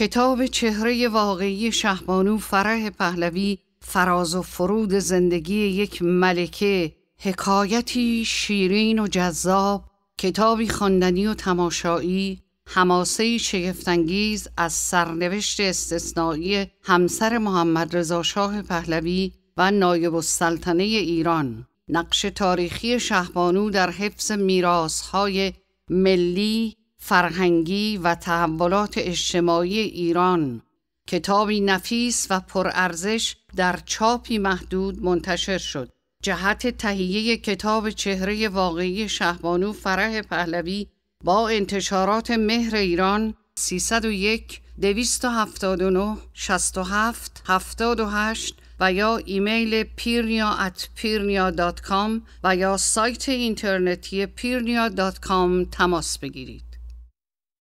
کتاب چهره واقعی شهبانو فرح پهلوی فراز و فرود زندگی یک ملکه حکایتی شیرین و جذاب کتابی خواندنی و تماشایی حماسه شگفتانگیز از سرنوشت استثنایی همسر محمد رضا شاه پهلوی و نایب السلطنه ایران نقش تاریخی شهبانو در حفظ میراث‌های ملی فرهنگی و تحولات اجتماعی ایران کتابی نفیس و پرارزش در چاپی محدود منتشر شد جهت تهیه کتاب چهره واقعی شهبانو فرح پهلوی با انتشارات مهر ایران 301 279 67 78 و یا ایمیل پیرنیا ات پیرنیا دات کام و یا سایت اینترنتی پیرنیا دات کام تماس بگیرید.